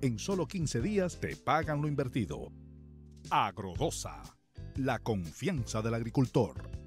En solo 15 días te pagan lo invertido. Agrodosa, la confianza del agricultor.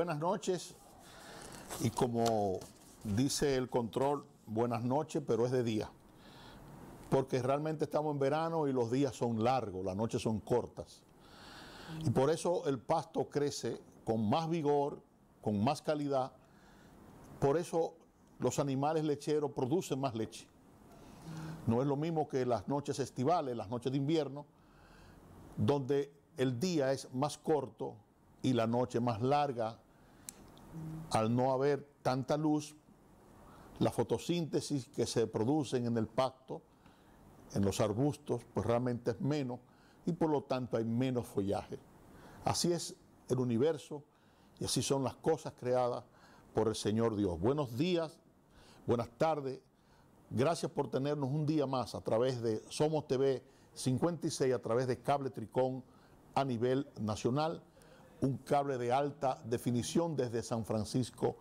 buenas noches. Y como dice el control, buenas noches, pero es de día. Porque realmente estamos en verano y los días son largos, las noches son cortas. Y por eso el pasto crece con más vigor, con más calidad. Por eso los animales lecheros producen más leche. No es lo mismo que las noches estivales, las noches de invierno, donde el día es más corto y la noche más larga al no haber tanta luz, la fotosíntesis que se produce en el pacto, en los arbustos, pues realmente es menos y por lo tanto hay menos follaje. Así es el universo y así son las cosas creadas por el Señor Dios. Buenos días, buenas tardes. Gracias por tenernos un día más a través de Somos TV 56, a través de Cable Tricón a nivel nacional un cable de alta definición desde San Francisco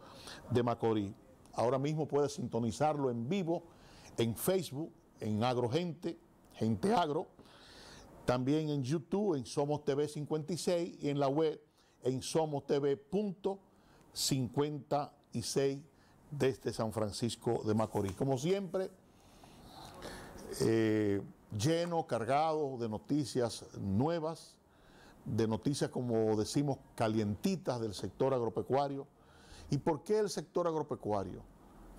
de Macorís. Ahora mismo puedes sintonizarlo en vivo en Facebook, en Agrogente, Gente Agro, también en YouTube, en Somos TV 56 y en la web en somostv.56 desde San Francisco de Macorís. Como siempre, eh, lleno, cargado de noticias nuevas de noticias, como decimos, calientitas del sector agropecuario. ¿Y por qué el sector agropecuario?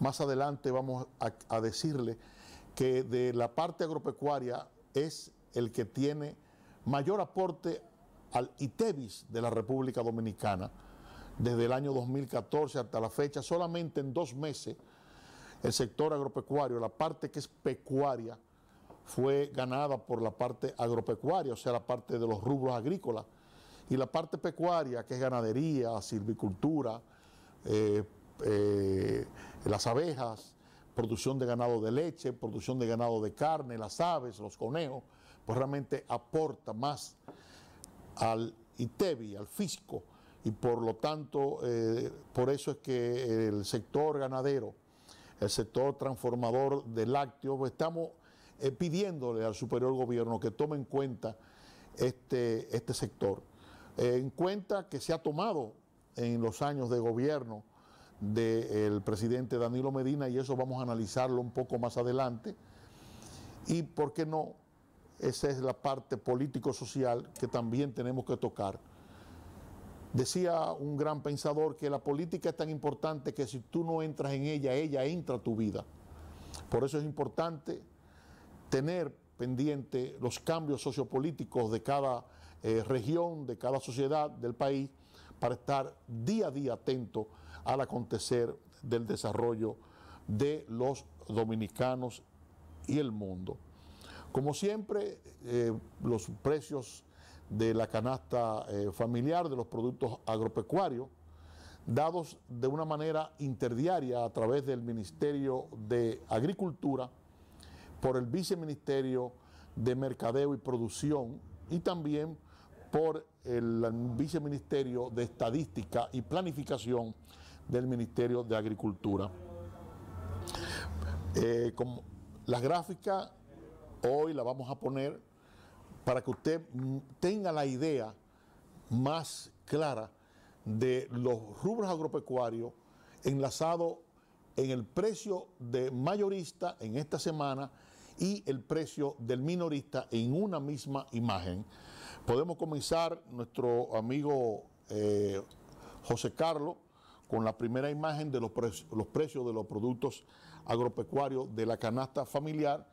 Más adelante vamos a, decirle que de la parte agropecuaria es el que tiene mayor aporte al ITEVIS de la República Dominicana. Desde el año 2014 hasta la fecha, solamente en dos meses, el sector agropecuario, la parte que es pecuaria, fue ganada por la parte agropecuaria, o sea, la parte de los rubros agrícolas, y la parte pecuaria, que es ganadería, silvicultura, eh, eh, las abejas, producción de ganado de leche, producción de ganado de carne, las aves, los conejos, pues realmente aporta más al ITEBI, al fisco, y por lo tanto, eh, por eso es que el sector ganadero, el sector transformador de lácteos, pues estamos eh, pidiéndole al superior gobierno que tome en cuenta este, este sector. Eh, en cuenta que se ha tomado en los años de gobierno del presidente Danilo Medina y eso vamos a analizarlo un poco más adelante. Y por qué no, esa es la parte político-social que también tenemos que tocar. Decía un gran pensador que la política es tan importante que si tú no entras en ella, ella entra a tu vida. Por eso es importante tener pendiente los cambios sociopolíticos de cada eh, región, de cada sociedad del país, para estar día a día atento al acontecer del desarrollo de los dominicanos y el mundo. Como siempre, eh, los precios de la canasta eh, familiar, de los productos agropecuarios, dados de una manera interdiaria a través del Ministerio de Agricultura, por el Viceministerio de Mercadeo y Producción y también por el Viceministerio de Estadística y Planificación del Ministerio de Agricultura. Eh, como la gráfica hoy la vamos a poner para que usted tenga la idea más clara de los rubros agropecuarios enlazados en el precio de mayorista en esta semana y el precio del minorista en una misma imagen. Podemos comenzar nuestro amigo eh, José Carlos con la primera imagen de los, los precios de los productos agropecuarios de la canasta familiar.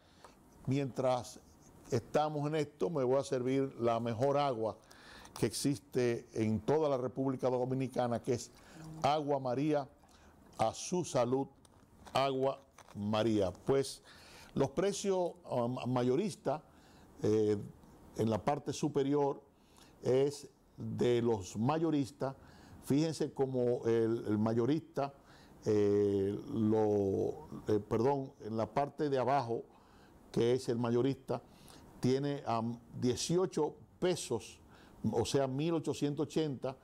Mientras estamos en esto, me voy a servir la mejor agua que existe en toda la República Dominicana, que es Agua María, a su salud, Agua María. Pues los precios um, mayoristas eh, en la parte superior es de los mayoristas. Fíjense como el, mayorista, eh, lo, eh, perdón, en la parte de abajo, que es el mayorista, tiene 18 um, pesos, o sea, 1880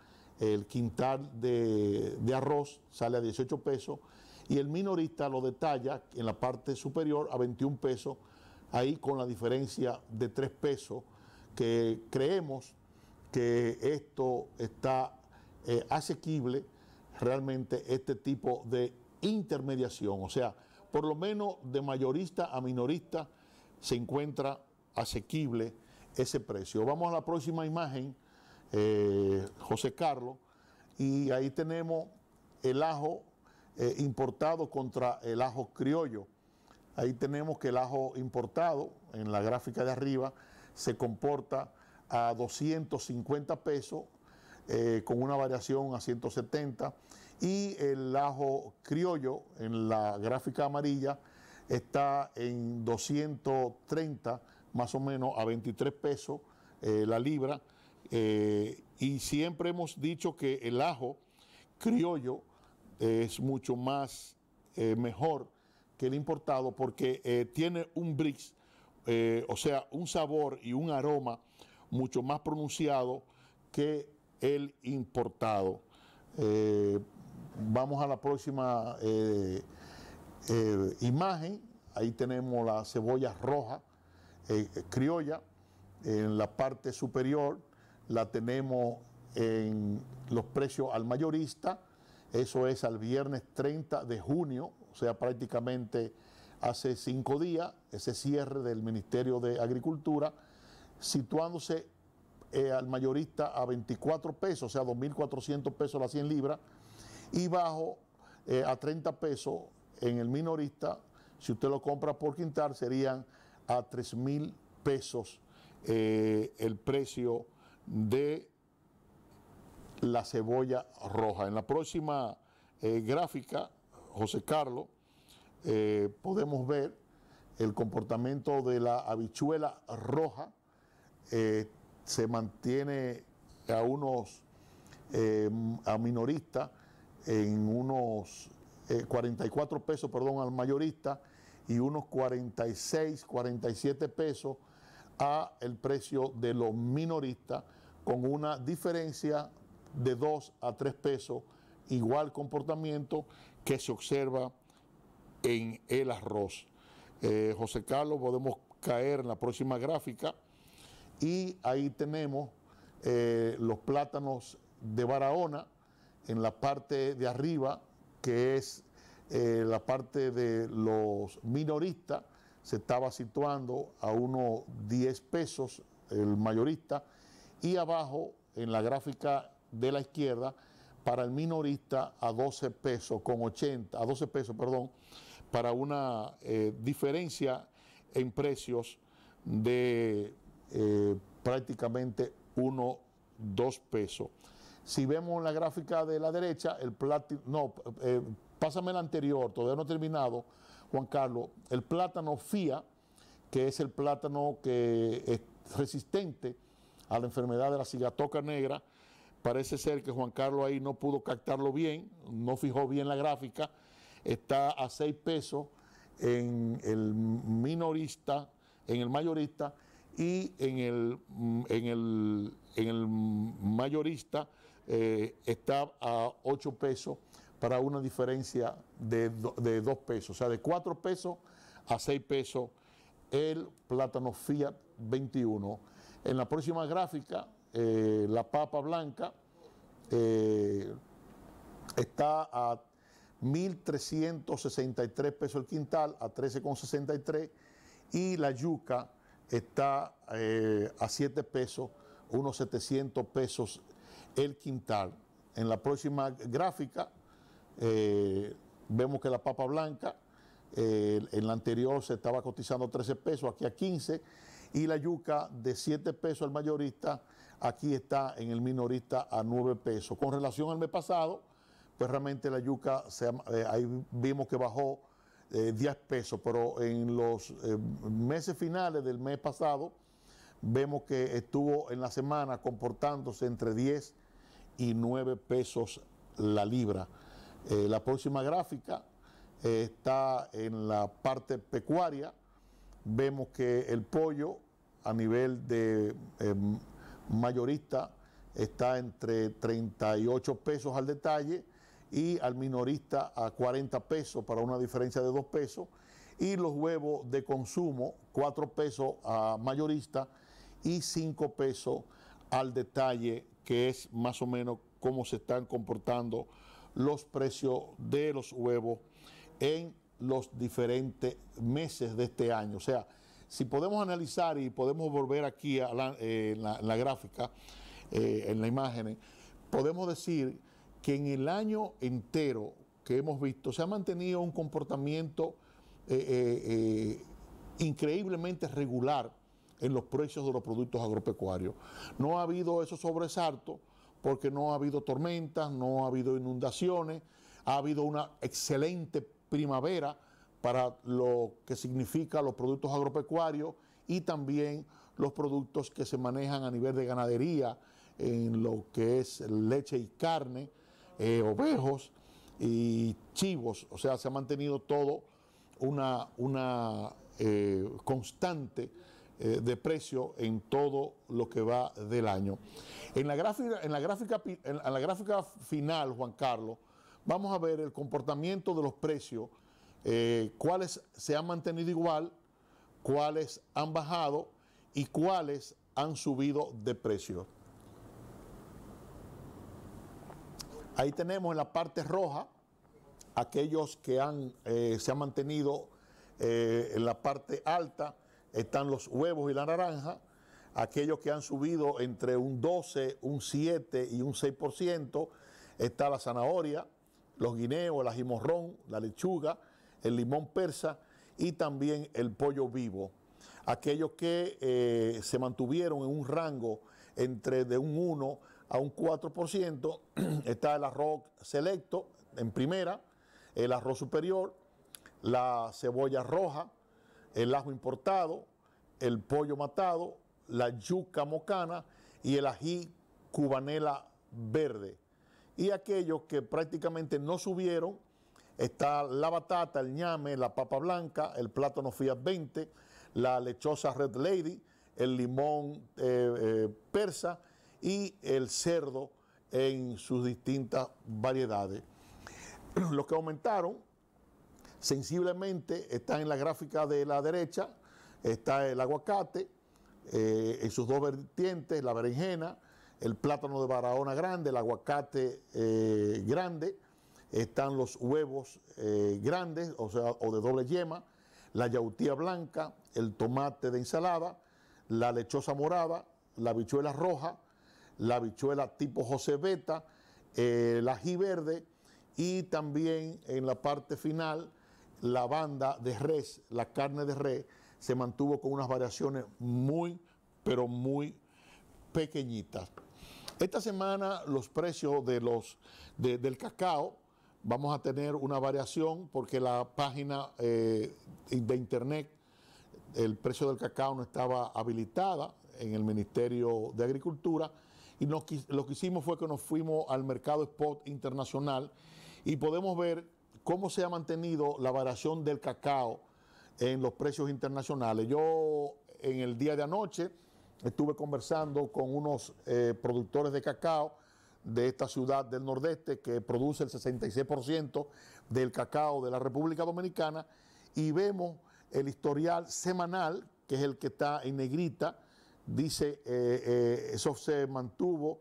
el quintal de, arroz sale a 18 pesos y el minorista lo detalla en la parte superior a 21 pesos, ahí con la diferencia de 3 pesos, que creemos que esto está eh, asequible realmente este tipo de intermediación, o sea, por lo menos de mayorista a minorista se encuentra asequible ese precio. Vamos a la próxima imagen eh, José Carlos, y ahí tenemos el ajo eh, importado contra el ajo criollo. Ahí tenemos que el ajo importado, en la gráfica de arriba, se comporta a 250 pesos, eh, con una variación a 170, y el ajo criollo, en la gráfica amarilla, está en 230, más o menos, a 23 pesos la libra, eh, y siempre hemos dicho que el ajo criollo es mucho más eh, mejor que el importado porque eh, tiene un brix, o sea, un sabor y un aroma mucho más pronunciado que el importado. vamos a la próxima imagen. Ahí tenemos la cebolla roja criolla en la parte superior la tenemos en los precios al mayorista, eso es al viernes 30 de junio, o sea, prácticamente hace cinco días, ese cierre del Ministerio de Agricultura, situándose eh, al mayorista a 24 pesos, o sea, 2.400 pesos las 100 libras, y bajo eh, a 30 pesos en el minorista, si usted lo compra por quintal, serían a 3.000 pesos eh, el precio de la cebolla roja. En la próxima eh, gráfica, José Carlos, eh, podemos ver el comportamiento de la habichuela roja. Eh, se mantiene a unos a minorista en unos 44 pesos, perdón, al mayorista y unos 46, 47 pesos a el precio de los minoristas con una diferencia de 2 a 3 pesos, igual comportamiento que se observa en el arroz. Eh, José Carlos, podemos caer en la próxima gráfica y ahí tenemos eh, los plátanos de Barahona en la parte de arriba, que es eh, la parte de los minoristas, se estaba situando a unos 10 pesos el mayorista y abajo en la gráfica de la izquierda para el minorista a 12 pesos con 80, a 12 pesos, perdón, para una eh, diferencia en precios de eh, prácticamente 1, 2 pesos. Si vemos la gráfica de la derecha, el platino, no, eh, pásame la anterior, todavía no he terminado, Juan Carlos, el plátano FIA, que es el plátano que es resistente a la enfermedad de la cigatoca negra, parece ser que Juan Carlos ahí no pudo captarlo bien, no fijó bien la gráfica, está a 6 pesos en el minorista, en el mayorista y en el, en el, mayorista eh, está a 8 pesos para una diferencia de, de 2 pesos, o sea, de 4 pesos a 6 pesos el plátano Fiat 21. En la próxima gráfica, eh, la papa blanca eh, está a 1.363 pesos el quintal, a 13,63, y la yuca está eh, a 7 pesos, unos 700 pesos el quintal. En la próxima gráfica, eh, vemos que la papa blanca eh, en la anterior se estaba cotizando 13 pesos, aquí a 15, y la yuca de 7 pesos al mayorista, aquí está en el minorista a 9 pesos. Con relación al mes pasado, pues realmente la yuca, eh, ahí vimos que bajó 10 pesos, pero en los meses finales del mes pasado, vemos que estuvo en la semana comportándose entre 10 y 9 pesos la libra. Eh, la próxima gráfica eh, está en la parte pecuaria. Vemos que el pollo a nivel de em, mayorista está entre 38 pesos al detalle y al minorista a 40 pesos para una diferencia de 2 pesos y los huevos de consumo 4 pesos a mayorista y 5 pesos al detalle que es más o menos cómo se están comportando los precios de los huevos en los diferentes meses de este año. O sea, si podemos analizar y podemos volver aquí a la, eh, gráfica, eh, en, la, imagen, gráfica, en podemos decir que en el año entero que hemos visto se ha mantenido un comportamiento eh, increíblemente regular en los precios de los productos agropecuarios. No ha habido esos sobresaltos porque no ha habido tormentas, no ha habido inundaciones, ha habido una excelente primavera para lo que significa los productos agropecuarios y también los productos que se manejan a nivel de ganadería, en lo que es leche y carne, eh, ovejos y chivos. O sea, se ha mantenido todo una, una eh, constante eh, de precio en todo lo que va del año. En la gráfica, en la gráfica, en la gráfica final, Juan Carlos, vamos a ver el comportamiento de los precios, eh, cuáles se han mantenido igual, cuáles han bajado y cuáles han subido de precio. Ahí tenemos en la parte roja aquellos que han, eh, se han mantenido en la parte alta están los huevos y la naranja, aquellos que han subido entre un 12, un 7 y un 6%, está la zanahoria, los guineos, la jimorrón, la lechuga, el limón persa y también el pollo vivo. Aquellos que eh, se mantuvieron en un rango entre de un 1 a un 4%, está el arroz selecto en primera, el arroz superior, la cebolla roja, el ajo importado, el pollo matado, la yuca mocana y el ají cubanela verde. Y aquellos que prácticamente no subieron, está la batata, el ñame, la papa blanca, el plátano Fiat 20, la lechosa Red Lady, el limón eh, eh, persa y el cerdo en sus distintas variedades. Los que aumentaron Sensiblemente está en la gráfica de la derecha, está el aguacate, eh, en sus dos vertientes, la berenjena, el plátano de Barahona grande, el aguacate eh, grande, están los huevos eh, grandes, o sea, o de doble yema, la yautía blanca, el tomate de ensalada, la lechosa morada, la habichuela roja, la habichuela tipo José Beta, el ají verde y también en la parte final la banda de res, la carne de res, se mantuvo con unas variaciones muy, pero muy pequeñitas. Esta semana los precios de los, del cacao vamos a tener una variación porque la página eh, de internet, el precio del cacao no estaba habilitada en el Ministerio de Agricultura y lo que hicimos fue que nos fuimos al mercado spot internacional y podemos ver cómo se ha mantenido la variación del cacao en los precios internacionales. Yo en el día de anoche estuve conversando con unos eh, productores de cacao de esta ciudad del nordeste que produce el 66% del cacao de la República Dominicana y vemos el historial semanal, que es el que está en negrita, dice, eh, eh, eso se mantuvo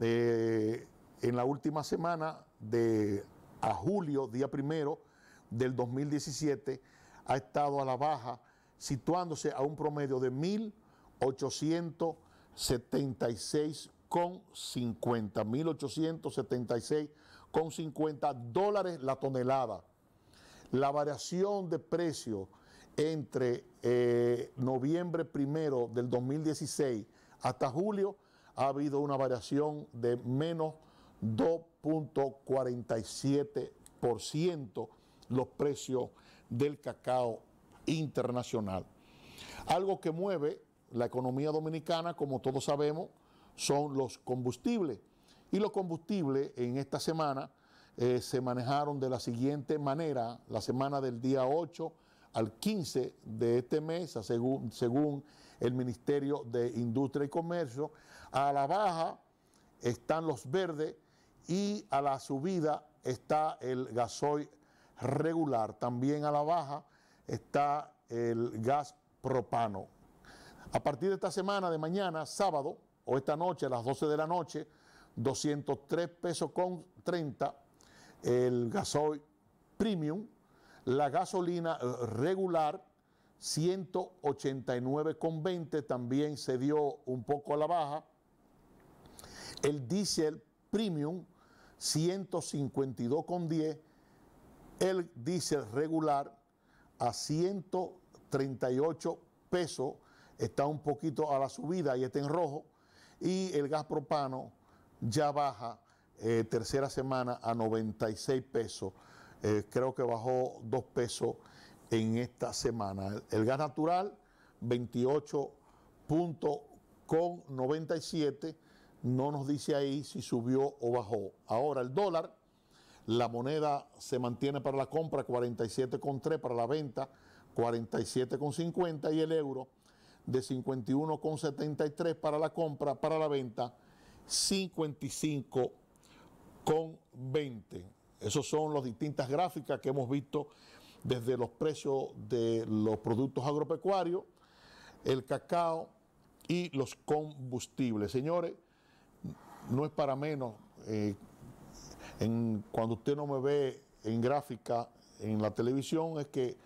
en la última semana de a julio, día primero del 2017, ha estado a la baja, situándose a un promedio de 1.876,50 con dólares la tonelada. La variación de precio entre eh, noviembre primero del 2016 hasta julio ha habido una variación de menos 2.47% los precios del cacao internacional. Algo que mueve la economía dominicana, como todos sabemos, son los combustibles. Y los combustibles en esta semana eh, se manejaron de la siguiente manera, la semana del día 8 al 15 de este mes, según, según el Ministerio de Industria y Comercio, a la baja están los verdes y a la subida está el gasoil regular, también a la baja está el gas propano. A partir de esta semana, de mañana, sábado o esta noche a las 12 de la noche, 203 pesos con 30 el gasoil premium, la gasolina eh, regular con 189,20 también se dio un poco a la baja, el diésel premium 152,10, el diésel regular a 138 pesos, está un poquito a la subida y está en rojo, y el gas propano ya baja eh, tercera semana a 96 pesos, eh, creo que bajó 2 pesos en esta semana. el gas natural 28.97 no nos dice ahí si subió o bajó. Ahora el dólar, la moneda se mantiene para la compra 47,3, para la venta 47,50 y el euro de 51,73 para la compra, para la venta 55,20. Esas son las distintas gráficas que hemos visto desde los precios de los productos agropecuarios, el cacao y los combustibles. Señores, no es para menos. Eh, cuando usted no me ve en gráfica en la televisión, es que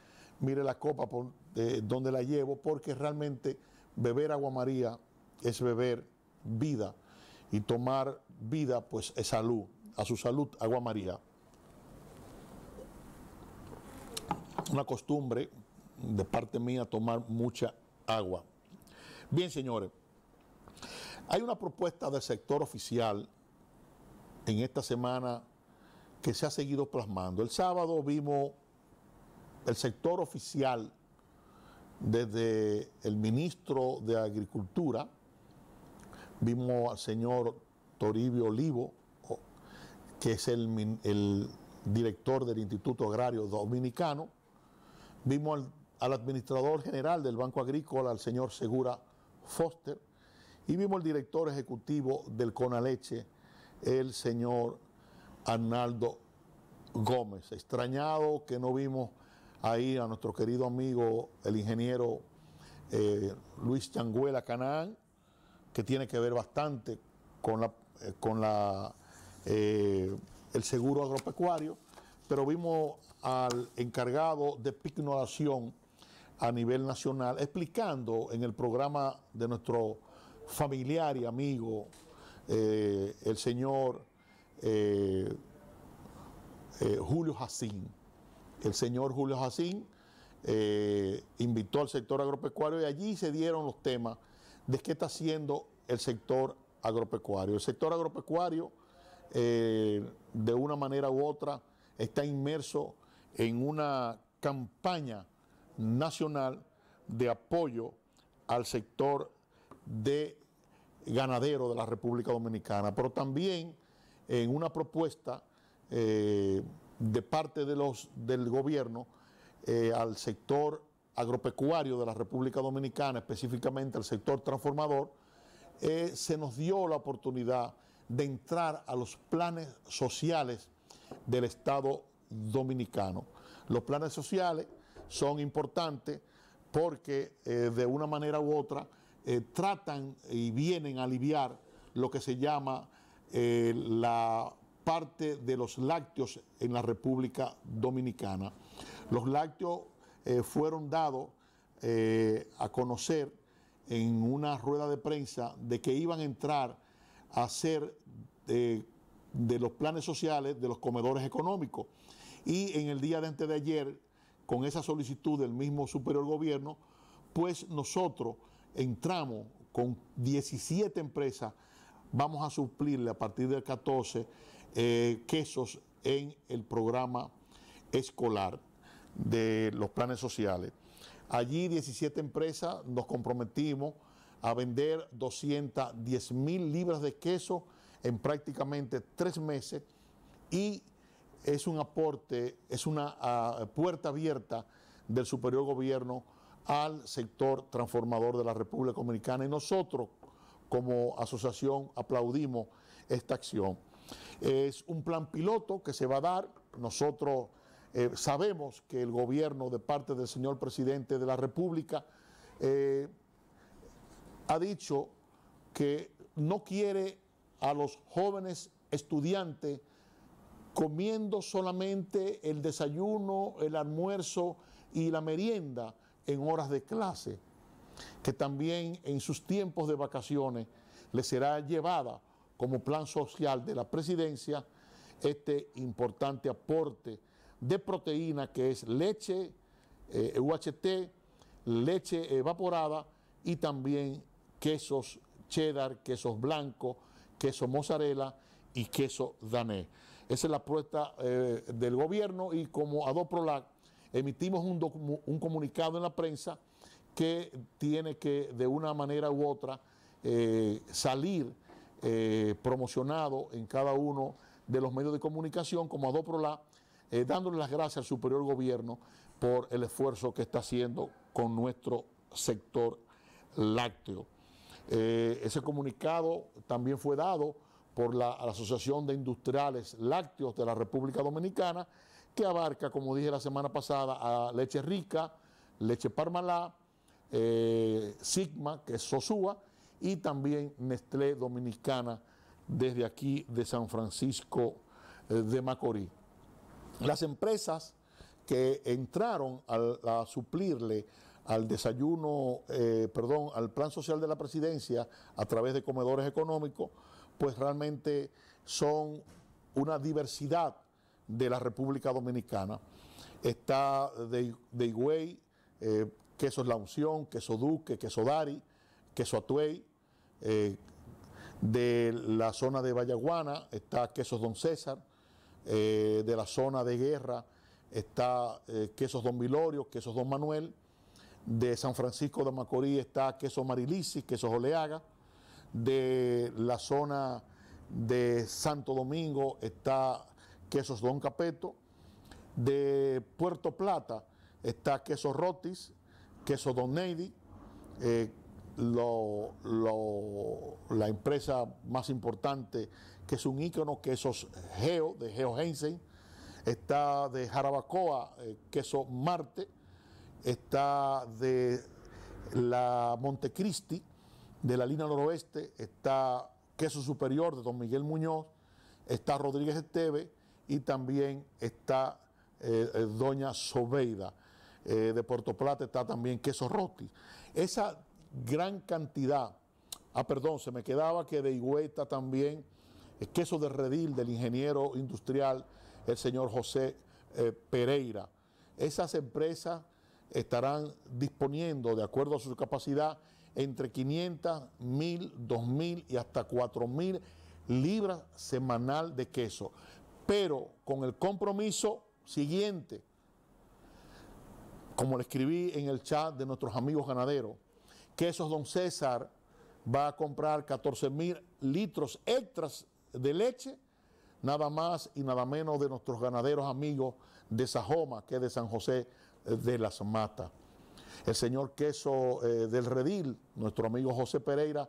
mire la copa eh, donde la llevo, porque realmente beber agua María es beber vida y tomar vida, pues es salud. A su salud, agua María. Una costumbre de parte mía tomar mucha agua. Bien, señores. Hay una propuesta del sector oficial en esta semana que se ha seguido plasmando. El sábado vimos el sector oficial desde el ministro de Agricultura, vimos al señor Toribio Olivo, que es el, director del Instituto Agrario Dominicano, vimos al administrador general del Banco Agrícola, al señor Segura Foster, y vimos el director ejecutivo del Conaleche, el señor Arnaldo Gómez. Extrañado que no vimos ahí a nuestro querido amigo, el ingeniero eh, Luis Changuela Canán que tiene que ver bastante con la, eh, con la eh, el seguro agropecuario, pero vimos al encargado de pignoración a nivel nacional explicando en el programa de nuestro familiar y amigo, eh, el señor eh, eh, Julio Jacín. El señor Julio Jacín invitó al sector agropecuario y allí se dieron los temas de qué está haciendo el sector agropecuario. El sector agropecuario, de una manera u otra, está inmerso en una campaña nacional de apoyo al sector de ganadero de la República Dominicana, pero también en una propuesta eh, de parte de los, del gobierno eh, al sector agropecuario de la República Dominicana, específicamente al sector transformador, eh, se nos dio la oportunidad de entrar a los planes sociales del Estado dominicano. Los planes sociales son importantes porque de una manera u otra eh, tratan y vienen a aliviar lo que se llama eh, la parte de los lácteos en la República Dominicana. Los lácteos eh, fueron dados a conocer en una rueda de prensa de que iban a entrar a ser de los planes sociales de los comedores económicos. Y en el día de antes de ayer, con esa solicitud del mismo superior gobierno, pues nosotros entramos con 17 empresas, vamos a suplirle a partir del 14 eh, quesos en el programa escolar de los planes sociales. Allí 17 empresas nos comprometimos a vender 210 mil libras de queso en prácticamente tres meses y es un aporte, es una ah, puerta abierta del superior gobierno al sector transformador de la República Dominicana y nosotros como asociación aplaudimos esta acción. Es un plan piloto que se va a dar, nosotros eh, sabemos que el gobierno de parte del señor presidente de la República eh, ha dicho que no quiere a los jóvenes estudiantes comiendo solamente el desayuno, el almuerzo y la merienda, en horas de clase, que también en sus tiempos de vacaciones le será llevada como plan social de la presidencia este importante aporte de proteína que es leche, eh, UHT, leche evaporada y también quesos cheddar, quesos blancos, queso mozzarella y queso danés. Esa es la apuesta eh, del gobierno y como Adoprolac emitimos un, comunicado en la prensa que tiene que, de una manera u otra, eh, salir eh, promocionado en cada uno de los medios de comunicación como Adoprola, eh, dándole las gracias al superior gobierno por el esfuerzo que está haciendo con nuestro sector lácteo. Eh, ese comunicado también fue dado por la Asociación de Industriales Lácteos de la República Dominicana, que abarca, como dije la semana pasada, a leche rica, leche parmalá, eh, Sigma, que es Sosúa, y también Nestlé Dominicana desde aquí de San Francisco eh, de Macorís. Las empresas que entraron a, suplirle al desayuno, eh, perdón, al plan social de la presidencia a través de comedores económicos, pues realmente son una diversidad de la República Dominicana. Está de, de Higüey, eh, quesos La Unción, queso Duque, queso Dari, queso Atuey. Eh, de la zona de Vallaguana está quesos Don César. Eh, de la zona de Guerra está quesos Don Vilorio, quesos Don Manuel. De San Francisco de Macorís está queso Marilisi, quesos Oleaga. De la zona de Santo Domingo está Quesos Don Capeto. De Puerto Plata está Queso Rotis, Queso Don Neidi, eh, la empresa más importante que es un ícono, Quesos Geo, de Geo Heinzein, Está de Jarabacoa, eh, Queso Marte. Está de la Montecristi, de la línea noroeste, está Queso Superior de Don Miguel Muñoz, está Rodríguez Esteve, y también está eh, eh, doña Sobeida eh, de Puerto Plata, está también queso Rotti Esa gran cantidad, ah, perdón, se me quedaba que de Higüeta también, el queso de redil del ingeniero industrial, el señor José Pereira. Esas empresas estarán disponiendo, de acuerdo a su capacidad, entre 500, 1000, 2000 y hasta 4000 libras semanal de queso pero con el compromiso siguiente, como le escribí en el chat de nuestros amigos ganaderos, que don César va a comprar 14 mil litros extras de leche, nada más y nada menos de nuestros ganaderos amigos de Sajoma, que es de San José de las Matas. El señor Queso eh, del Redil, nuestro amigo José Pereira,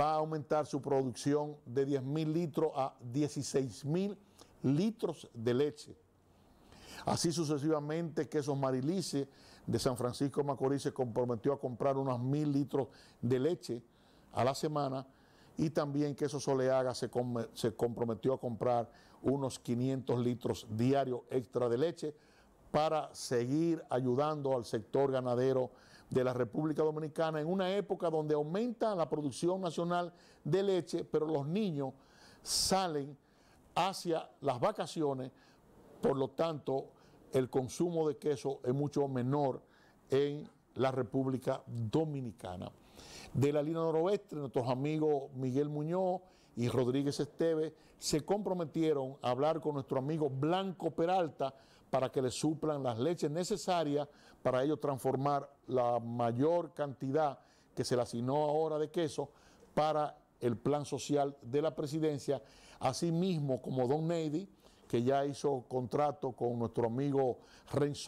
va a aumentar su producción de 10 mil litros a 16 mil litros de leche. Así sucesivamente, esos Marilice de San Francisco Macorís se comprometió a comprar unos mil litros de leche a la semana y también queso Soleaga se, se comprometió a comprar unos 500 litros diarios extra de leche para seguir ayudando al sector ganadero de la República Dominicana en una época donde aumenta la producción nacional de leche, pero los niños salen hacia las vacaciones, por lo tanto, el consumo de queso es mucho menor en la República Dominicana. De la línea noroeste, nuestros amigos Miguel Muñoz y Rodríguez Esteves se comprometieron a hablar con nuestro amigo Blanco Peralta para que le suplan las leches necesarias para ello transformar la mayor cantidad que se le asignó ahora de queso para el plan social de la presidencia Asimismo, como Don Nady, que ya hizo contrato con nuestro amigo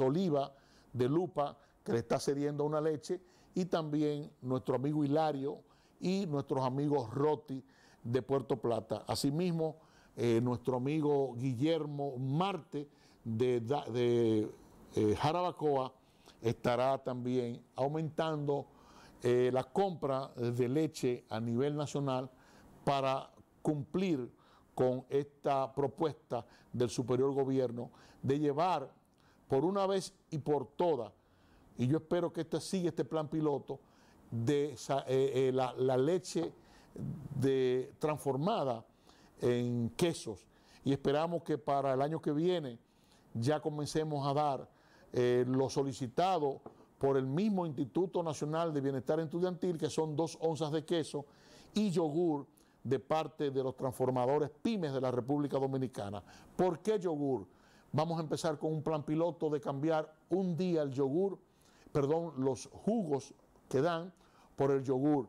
Oliva de Lupa, que le está cediendo una leche, y también nuestro amigo Hilario y nuestros amigos Roti de Puerto Plata. Asimismo, eh, nuestro amigo Guillermo Marte de, eh, Jarabacoa estará también aumentando eh, la compra de leche a nivel nacional para cumplir con esta propuesta del superior gobierno de llevar por una vez y por todas, y yo espero que este siga este plan piloto, de eh, eh, la, leche de, transformada en quesos. Y esperamos que para el año que viene ya comencemos a dar eh, lo solicitado por el mismo Instituto Nacional de Bienestar Estudiantil, que son dos onzas de queso y yogur de parte de los transformadores pymes de la República Dominicana. ¿Por qué yogur? Vamos a empezar con un plan piloto de cambiar un día el yogur, perdón, los jugos que dan por el yogur.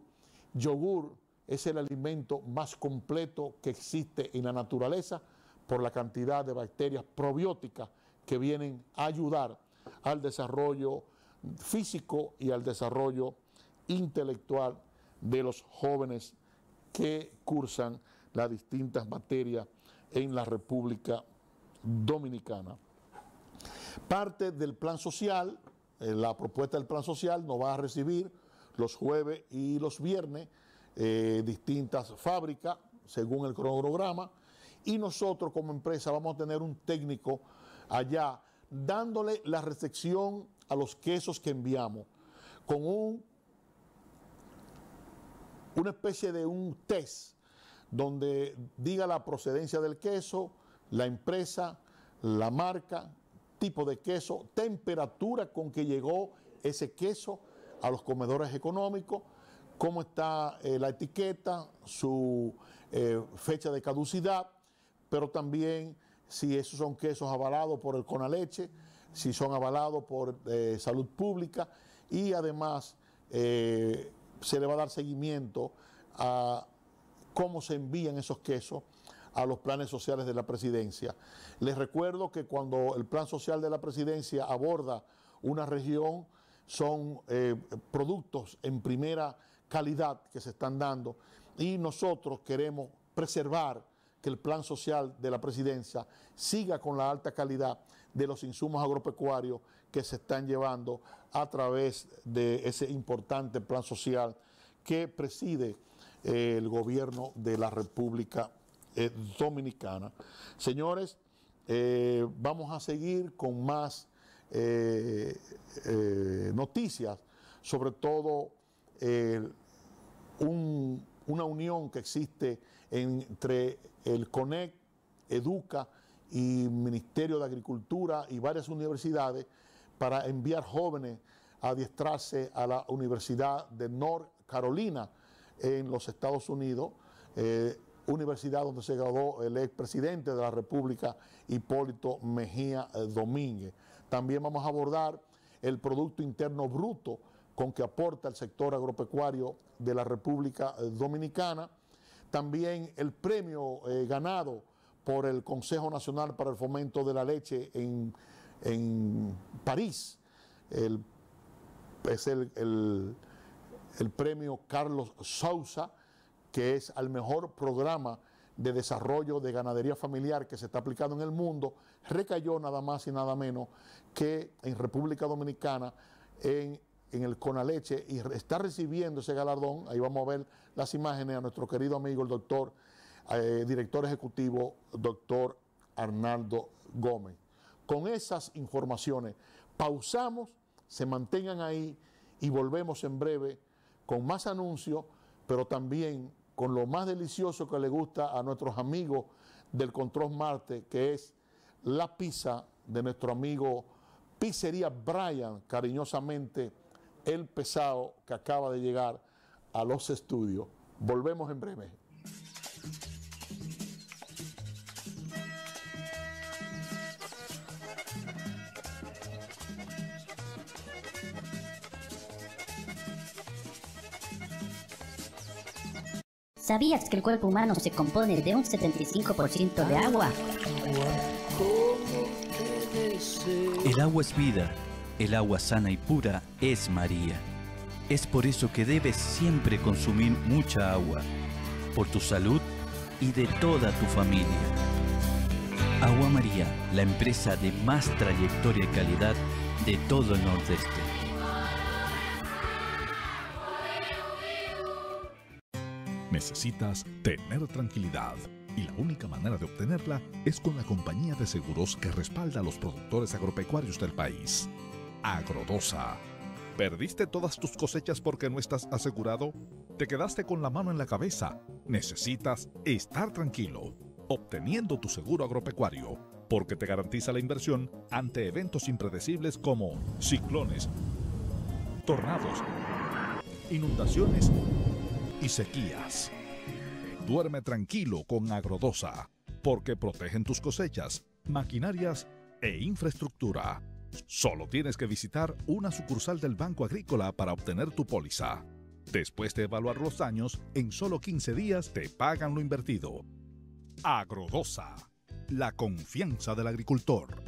Yogur es el alimento más completo que existe en la naturaleza por la cantidad de bacterias probióticas que vienen a ayudar al desarrollo físico y al desarrollo intelectual de los jóvenes que cursan las distintas materias en la República Dominicana. Parte del plan social, eh, la propuesta del plan social nos va a recibir los jueves y los viernes eh, distintas fábricas según el cronograma y nosotros como empresa vamos a tener un técnico allá dándole la recepción a los quesos que enviamos con un una especie de un test donde diga la procedencia del queso, la empresa, la marca, tipo de queso, temperatura con que llegó ese queso a los comedores económicos, cómo está eh, la etiqueta, su eh, fecha de caducidad, pero también si esos son quesos avalados por el Conaleche, si son avalados por eh, salud pública y además se le va a dar seguimiento a cómo se envían esos quesos a los planes sociales de la presidencia. Les recuerdo que cuando el plan social de la presidencia aborda una región, son eh, productos en primera calidad que se están dando y nosotros queremos preservar que el plan social de la presidencia siga con la alta calidad de los insumos agropecuarios que se están llevando a través de ese importante plan social que preside eh, el gobierno de la República eh, Dominicana. Señores, eh, vamos a seguir con más noticias, sobre todo una unión que existe entre el CONEC, Educa y Ministerio de Agricultura y varias universidades para enviar jóvenes a adiestrarse a la Universidad de North Carolina en los Estados Unidos, eh, universidad donde se graduó el expresidente de la República, Hipólito Mejía eh, Domínguez. También vamos a abordar el Producto Interno Bruto con que aporta el sector agropecuario de la República eh, Dominicana. También el premio ganado por el Consejo Nacional para el Fomento de la Leche en en París. El, es el, premio Carlos Sousa, que es al mejor programa de desarrollo de ganadería familiar que se está aplicando en el mundo, recayó nada más y nada menos que en República Dominicana, en, en el Conaleche, y está recibiendo ese galardón. Ahí vamos a ver las imágenes a nuestro querido amigo, el doctor, eh, director ejecutivo, doctor Arnaldo Gómez con esas informaciones. Pausamos, se mantengan ahí y volvemos en breve con más anuncios, pero también con lo más delicioso que le gusta a nuestros amigos del Control Marte, que es la pizza de nuestro amigo Pizzería Brian, cariñosamente el pesado que acaba de llegar a los estudios. Volvemos en breve. ¿Sabías que el cuerpo humano se compone de un 75% de agua? El agua es vida, el agua sana y pura es María. Es por eso que debes siempre consumir mucha agua, por tu salud y de toda tu familia. Agua María, la empresa de más trayectoria y calidad de todo el Nordeste. Necesitas tener tranquilidad y la única manera de obtenerla es con la compañía de seguros que respalda a los productores agropecuarios del país. Agrodosa. ¿Perdiste todas tus cosechas porque no estás asegurado? ¿Te quedaste con la mano en la cabeza? Necesitas estar tranquilo, obteniendo tu seguro agropecuario, porque te garantiza la inversión ante eventos impredecibles como ciclones, tornados, inundaciones y sequías. Duerme tranquilo con Agrodosa, porque protegen tus cosechas, maquinarias e infraestructura. Solo tienes que visitar una sucursal del Banco Agrícola para obtener tu póliza. Después de evaluar los daños, en solo 15 días te pagan lo invertido. Agrodosa, la confianza del agricultor.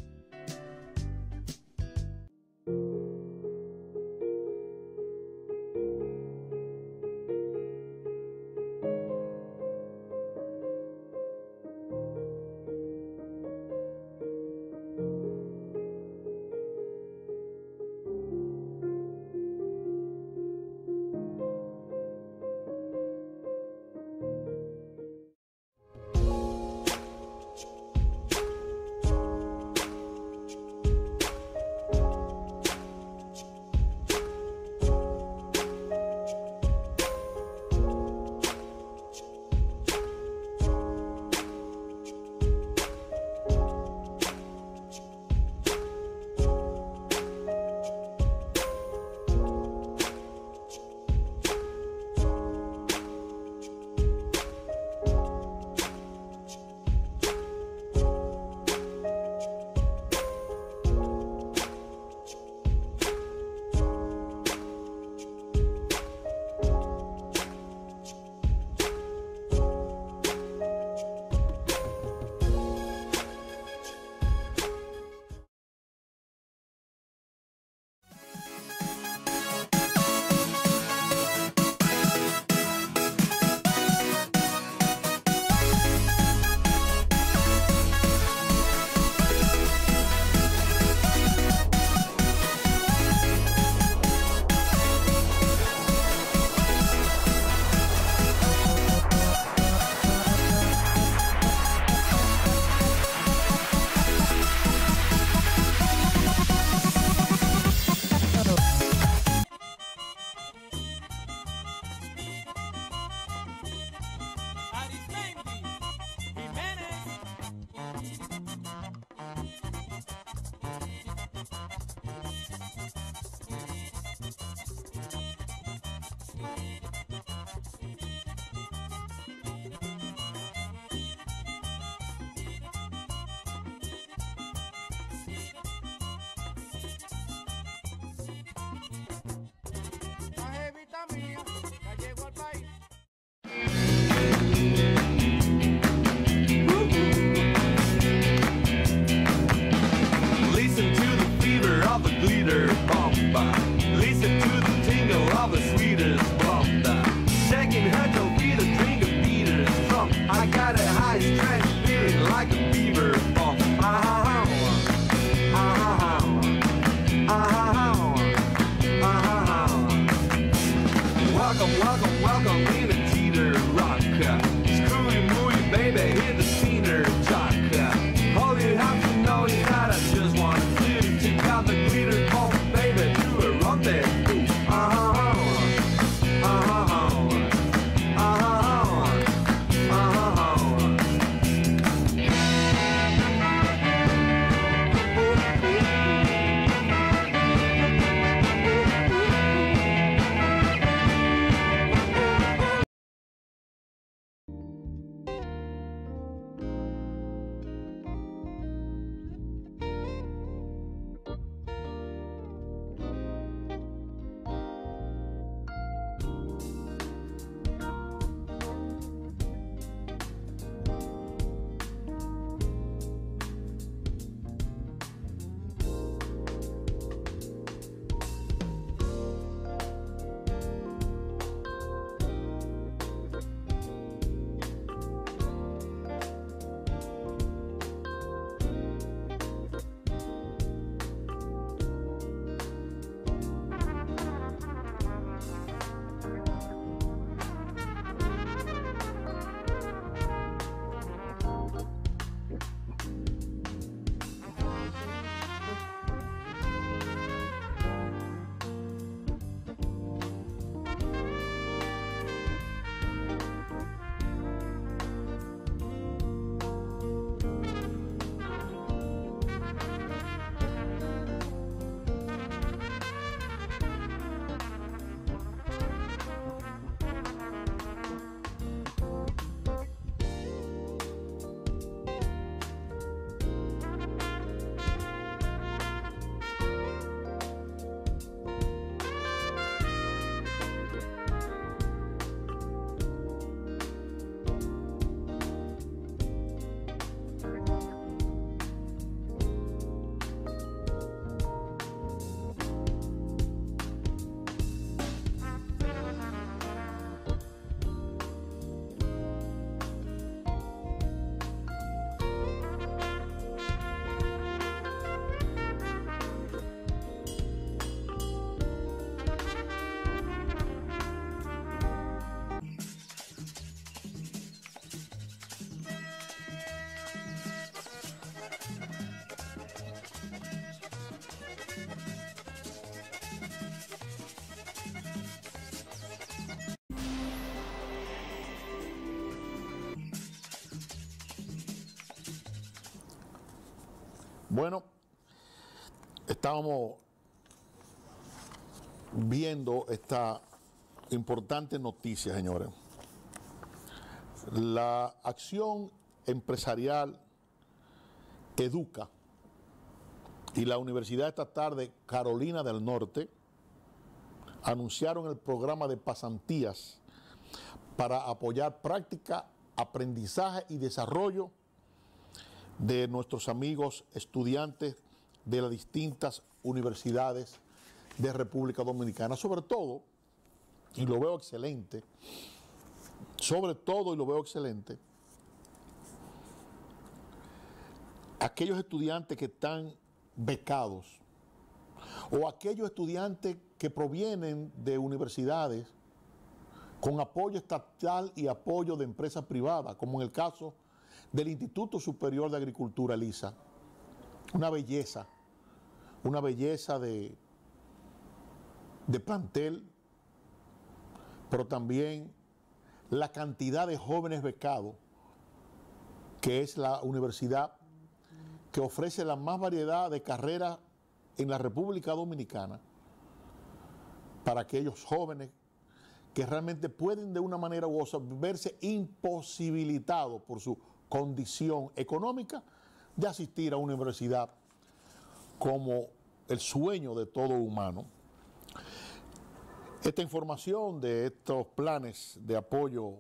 Bueno, estábamos viendo esta importante noticia, señores. La acción empresarial educa y la Universidad esta tarde Carolina del Norte anunciaron el programa de pasantías para apoyar práctica, aprendizaje y desarrollo de nuestros amigos estudiantes de las distintas universidades de República Dominicana. Sobre todo, y lo veo excelente, sobre todo, y lo veo excelente, aquellos estudiantes que están becados o aquellos estudiantes que provienen de universidades con apoyo estatal y apoyo de empresas privadas, como en el caso del Instituto Superior de Agricultura, Lisa. Una belleza, una belleza de, de plantel, pero también la cantidad de jóvenes becados, que es la universidad que ofrece la más variedad de carreras en la República Dominicana para aquellos jóvenes que realmente pueden de una manera u otra verse imposibilitados por su condición económica de asistir a una universidad como el sueño de todo humano. Esta información de estos planes de apoyo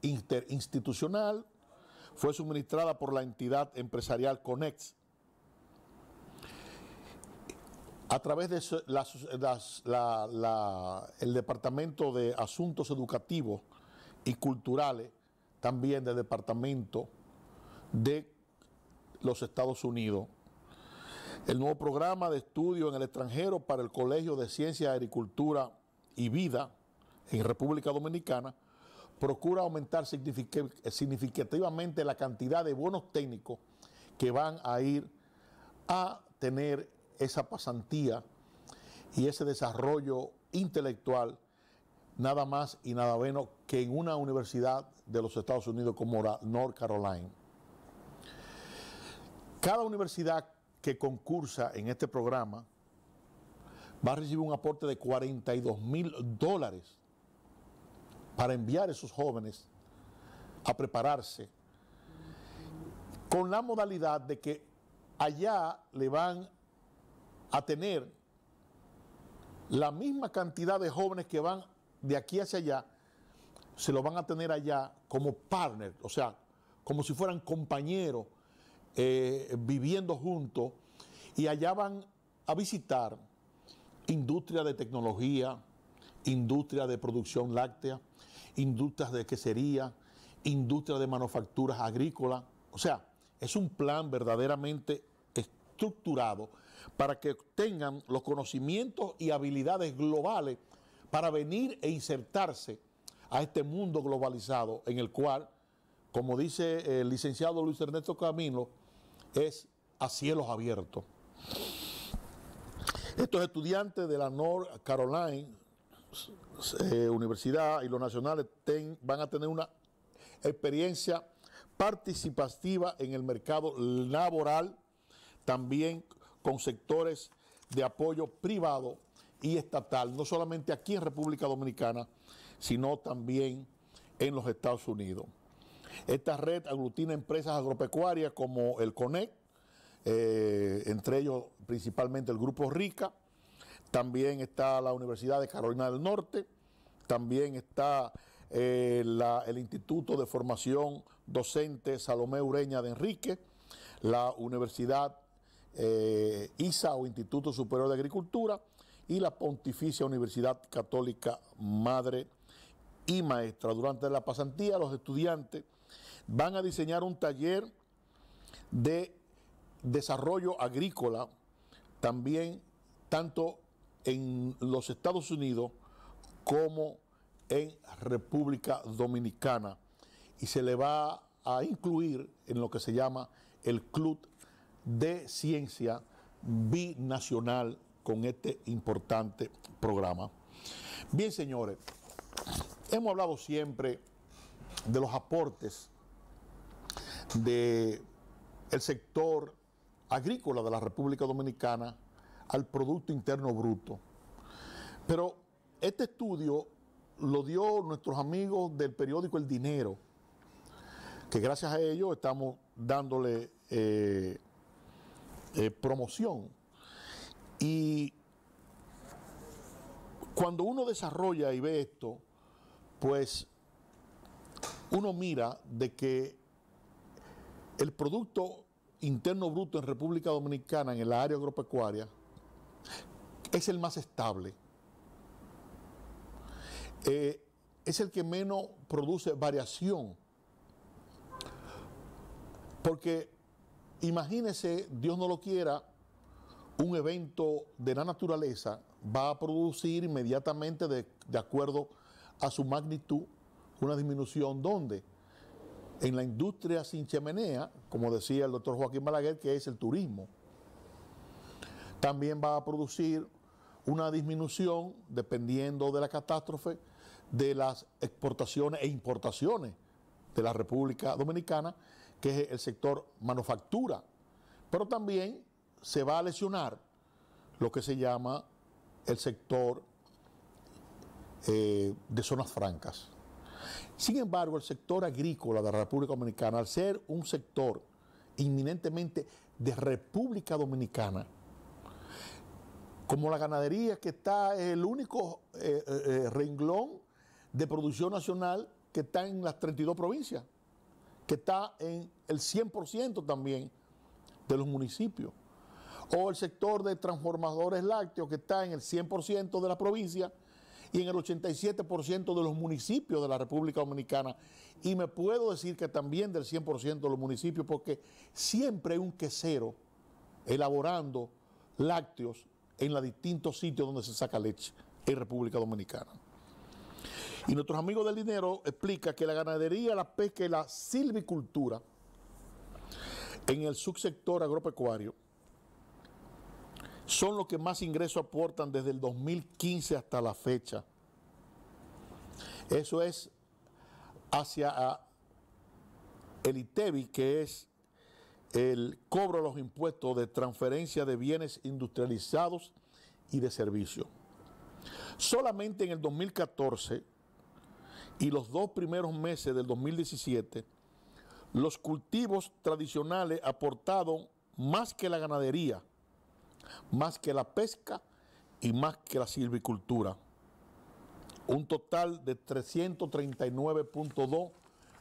interinstitucional fue suministrada por la entidad empresarial CONEX a través de el Departamento de Asuntos Educativos y Culturales, también del Departamento de los Estados Unidos. El nuevo programa de estudio en el extranjero para el Colegio de ciencias, Agricultura y Vida en República Dominicana procura aumentar significativamente la cantidad de bonos técnicos que van a ir a tener esa pasantía y ese desarrollo intelectual nada más y nada menos que en una universidad de los Estados Unidos como North Carolina. Cada universidad que concursa en este programa va a recibir un aporte de 42 mil dólares para enviar a esos jóvenes a prepararse con la modalidad de que allá le van a tener la misma cantidad de jóvenes que van de aquí hacia allá, se lo van a tener allá como partner, o sea, como si fueran compañeros eh, viviendo juntos y allá van a visitar industria de tecnología, industria de producción láctea, industrias de quesería, industria de manufacturas agrícolas. O sea, es un plan verdaderamente estructurado para que tengan los conocimientos y habilidades globales para venir e insertarse a este mundo globalizado en el cual, como dice el licenciado Luis Ernesto Camilo, es a cielos abiertos. Estos estudiantes de la North Carolina eh, Universidad y los nacionales van a tener una experiencia participativa en el mercado laboral, también con sectores de apoyo privado y estatal, no solamente aquí en República Dominicana, sino también en los Estados Unidos. Esta red aglutina empresas agropecuarias como el CONEC, eh, entre ellos principalmente el Grupo RICA, también está la Universidad de Carolina del Norte, también está eh, el Instituto de Formación Docente Salomé Ureña de Enrique, la Universidad eh, ISA o Instituto Superior de Agricultura y la Pontificia Universidad Católica Madre y Maestra. Durante la pasantía los estudiantes van a diseñar un taller de desarrollo agrícola también tanto en los Estados Unidos como en República Dominicana y se le va a incluir en lo que se llama el Club de Ciencia Binacional con este importante programa. Bien, señores, hemos hablado siempre de los aportes del el sector agrícola de la República Dominicana al Producto Interno Bruto. Pero este estudio lo dio nuestros amigos del periódico El Dinero, que gracias a ellos estamos dándole eh, eh, promoción. Y cuando uno desarrolla y ve esto, pues uno mira de que el Producto Interno Bruto en República Dominicana, en el área agropecuaria, es el más estable. Eh, es el que menos produce variación. Porque imagínese, Dios no lo quiera, un evento de la naturaleza va a producir inmediatamente, de, de acuerdo a su magnitud, una disminución donde en la industria sin chimenea, como decía el doctor Joaquín Balaguer, que es el turismo. También va a producir una disminución, dependiendo de la catástrofe, de las exportaciones e importaciones de la República Dominicana, que es el sector manufactura. Pero también se va a lesionar lo que se llama el sector eh, de zonas francas. Sin embargo, el sector agrícola de la República Dominicana, al ser un sector inminentemente de República Dominicana, como la ganadería que está el único eh, eh, eh, renglón de producción nacional que está en las 32 provincias, que está en el 100% también de los municipios, o el sector de transformadores lácteos que está en el 100% de la provincia y en el 87% de los municipios de la República Dominicana. Y me puedo decir que también del 100% de los municipios, porque siempre hay un quesero elaborando lácteos en los distintos sitios donde se saca leche en República Dominicana. Y nuestros amigos del dinero explica que la ganadería, la pesca y la silvicultura en el subsector agropecuario son los que más ingresos aportan desde el 2015 hasta la fecha. Eso es hacia ah, el ITEBI, e que es el cobro de los impuestos de transferencia de bienes industrializados y de servicios. Solamente en el 2014 y los dos primeros meses del 2017, los cultivos tradicionales aportaron más que la ganadería más que la pesca y más que la silvicultura. Un total de 339.2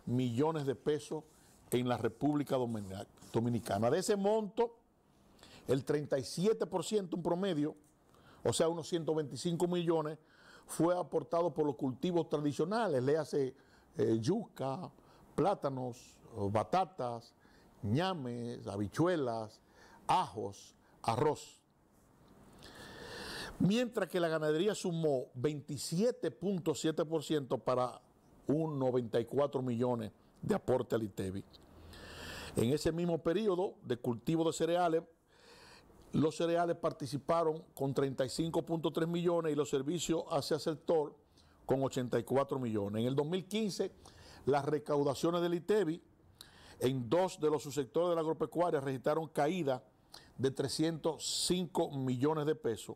millones de pesos en la República Dominicana. De ese monto, el 37%, un promedio, o sea, unos 125 millones, fue aportado por los cultivos tradicionales, le hace eh, yuca, plátanos, batatas, ñames, habichuelas, ajos, arroz. Mientras que la ganadería sumó 27.7% para un 94 millones de aporte al ITEBI. En ese mismo periodo de cultivo de cereales, los cereales participaron con 35.3 millones y los servicios hacia el sector con 84 millones. En el 2015, las recaudaciones del ITEBI en dos de los subsectores de la agropecuaria registraron caída de 305 millones de pesos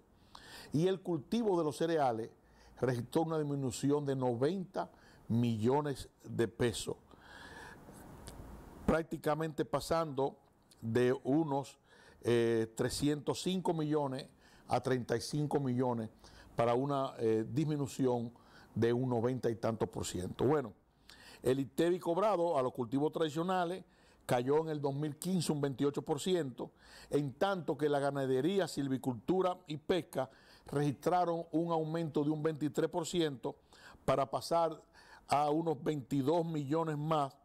y el cultivo de los cereales registró una disminución de 90 millones de pesos, prácticamente pasando de unos 305 eh, millones a 35 millones para una eh, disminución de un 90 y tanto por ciento. Bueno, el ITEBI cobrado a los cultivos tradicionales cayó en el 2015 un 28%, en tanto que la ganadería, silvicultura y pesca registraron un aumento de un 23% para pasar a unos 22 millones más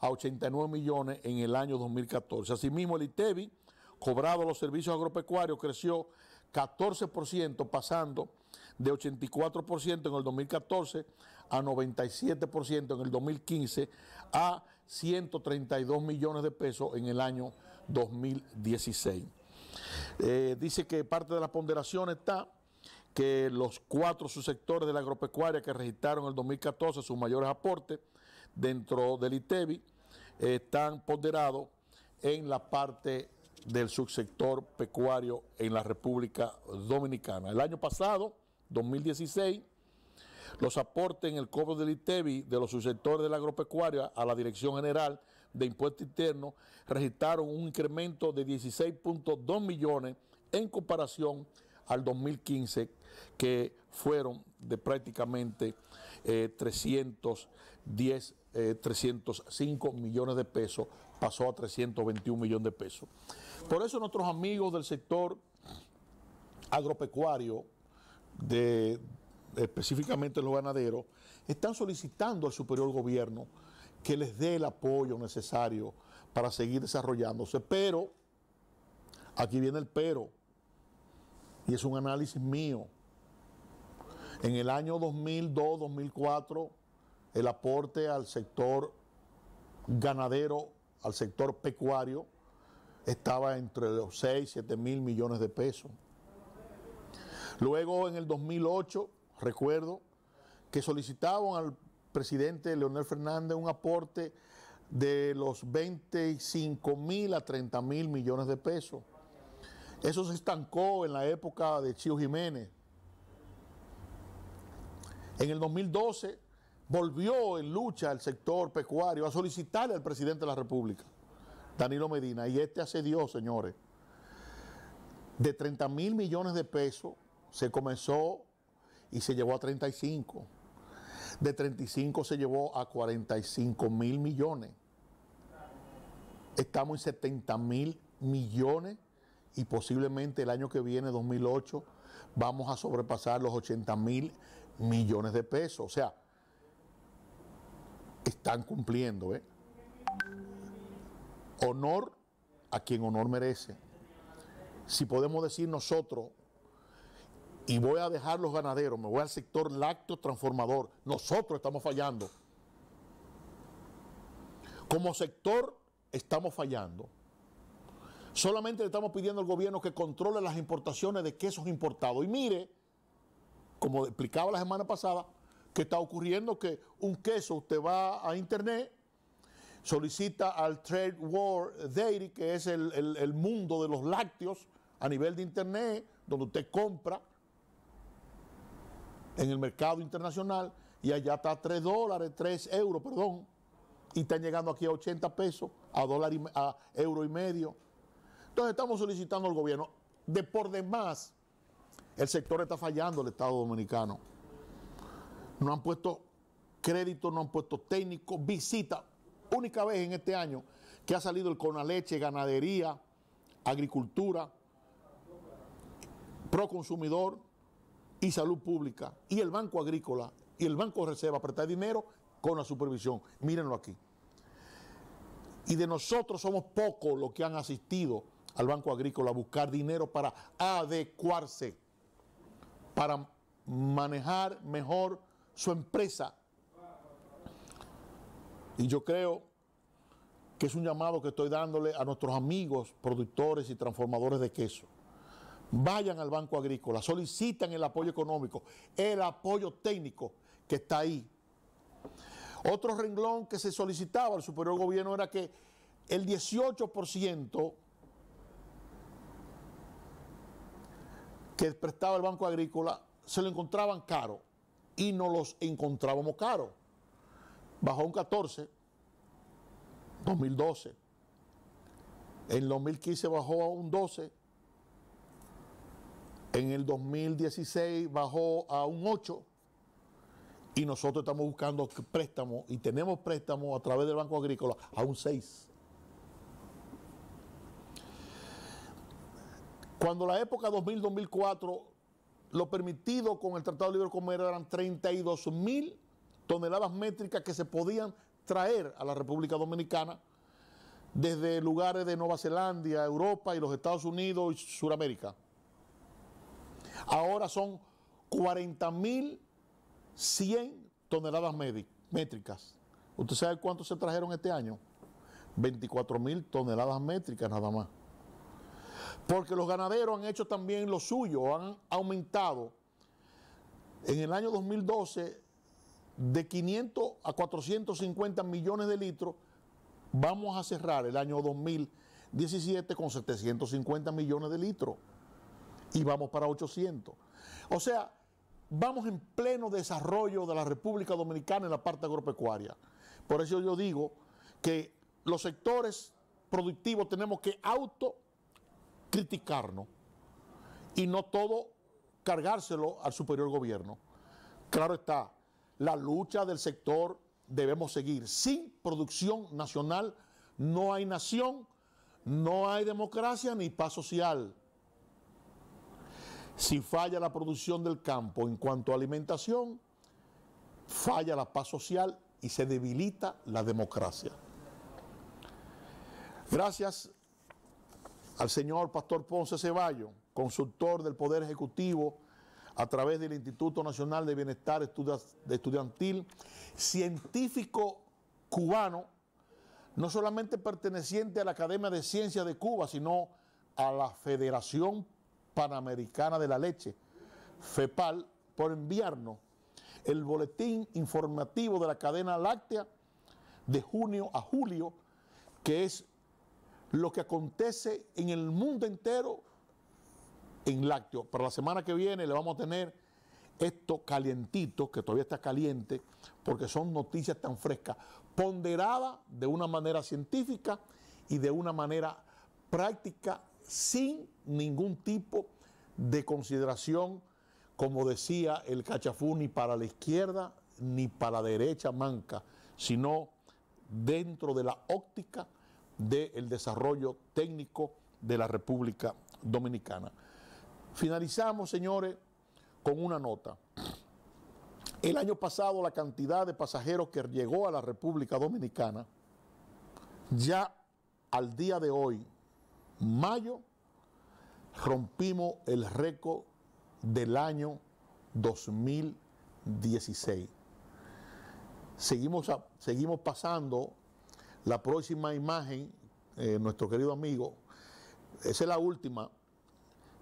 a 89 millones en el año 2014. Asimismo, el ITEBI, cobrado los servicios agropecuarios, creció 14%, pasando de 84% en el 2014 a 97% en el 2015 a 132 millones de pesos en el año 2016. Eh, dice que parte de la ponderación está que los cuatro subsectores de la agropecuaria que registraron en el 2014 sus mayores aportes dentro del ITEBI e eh, están ponderados en la parte del subsector pecuario en la República Dominicana. El año pasado, 2016, los aportes en el cobro del ITEBI e de los subsectores de la agropecuaria a la Dirección General de Impuesto Interno registraron un incremento de 16.2 millones en comparación al 2015, que fueron de prácticamente 310, eh, 305 eh, millones de pesos, pasó a 321 millones de pesos. Por eso nuestros amigos del sector agropecuario, de, específicamente los ganaderos, están solicitando al superior gobierno que les dé el apoyo necesario para seguir desarrollándose. Pero, aquí viene el pero, y es un análisis mío. En el año 2002-2004, el aporte al sector ganadero, al sector pecuario, estaba entre los 6 y 7 mil millones de pesos. Luego en el 2008 recuerdo, que solicitaban al presidente Leonel Fernández un aporte de los 25 mil a 30 mil millones de pesos. Eso se estancó en la época de Chío Jiménez. En el 2012 volvió en lucha el sector pecuario a solicitarle al presidente de la República, Danilo Medina, y este accedió, señores. De 30 mil millones de pesos se comenzó y se llevó a 35. De 35 se llevó a 45 mil millones. Estamos en 70 mil millones y posiblemente el año que viene, 2008, vamos a sobrepasar los 80 mil millones de pesos. O sea, están cumpliendo. ¿eh? Honor a quien honor merece. Si podemos decir nosotros y voy a dejar los ganaderos, me voy al sector lácteo transformador. Nosotros estamos fallando. Como sector estamos fallando. Solamente le estamos pidiendo al gobierno que controle las importaciones de quesos importados. Y mire, como explicaba la semana pasada, que está ocurriendo que un queso, usted va a internet, solicita al Trade War Dairy, que es el mundo de los lácteos a nivel de internet, donde usted compra en el mercado internacional y allá está a 3 dólares, 3 euros, perdón, y están llegando aquí a 80 pesos, a, dólar a euro y medio. Entonces estamos solicitando al gobierno, de por demás, el sector está fallando, el Estado Dominicano. No han puesto crédito, no han puesto técnico, visita. Única vez en este año que ha salido el leche, ganadería, agricultura, pro consumidor y Salud Pública y el Banco Agrícola y el Banco Reserva prestar dinero con la supervisión. Mírenlo aquí. Y de nosotros somos pocos los que han asistido al Banco Agrícola a buscar dinero para adecuarse, para manejar mejor su empresa. Y yo creo que es un llamado que estoy dándole a nuestros amigos productores y transformadores de queso. Vayan al Banco Agrícola, solicitan el apoyo económico, el apoyo técnico que está ahí. Otro renglón que se solicitaba al superior gobierno era que el 18% que prestaba el Banco Agrícola se lo encontraban caro y no los encontrábamos caro. Bajó un 14, 2012. En 2015 bajó a un 12, en el 2016 bajó a un 8 y nosotros estamos buscando préstamos y tenemos préstamos a través del Banco Agrícola a un 6. Cuando la época 2000-2004, lo permitido con el Tratado de Libre Comercio eran 32 mil toneladas métricas que se podían traer a la República Dominicana desde lugares de Nueva Zelanda, Europa y los Estados Unidos y Sudamérica. Ahora son 40.100 toneladas métricas. ¿Usted sabe cuánto se trajeron este año? 24.000 toneladas métricas nada más. Porque los ganaderos han hecho también lo suyo, han aumentado. En el año 2012, de 500 a 450 millones de litros, vamos a cerrar el año 2017 con 750 millones de litros y vamos para 800. O sea, vamos en pleno desarrollo de la República Dominicana en la parte agropecuaria. Por eso yo digo que los sectores productivos tenemos que autocriticarnos y no todo cargárselo al superior gobierno. Claro está, la lucha del sector debemos seguir. Sin producción nacional no hay nación, no hay democracia ni paz social. Si falla la producción del campo en cuanto a alimentación, falla la paz social y se debilita la democracia. Gracias al señor Pastor Ponce Ceballo, consultor del Poder Ejecutivo a través del Instituto Nacional de Bienestar Estudiantil, científico cubano, no solamente perteneciente a la Academia de Ciencias de Cuba, sino a la Federación Panamericana de la Leche, FEPAL, por enviarnos el boletín informativo de la cadena láctea de junio a julio, que es lo que acontece en el mundo entero en lácteo. Para la semana que viene le vamos a tener esto calientito, que todavía está caliente, porque son noticias tan frescas, ponderadas de una manera científica y de una manera práctica sin ningún tipo de consideración, como decía el cachafú, ni para la izquierda ni para la derecha manca, sino dentro de la óptica del desarrollo técnico de la República Dominicana. Finalizamos, señores, con una nota. El año pasado la cantidad de pasajeros que llegó a la República Dominicana, ya al día de hoy, mayo rompimos el récord del año 2016. Seguimos, seguimos pasando la próxima imagen, eh, nuestro querido amigo. Esa es la última.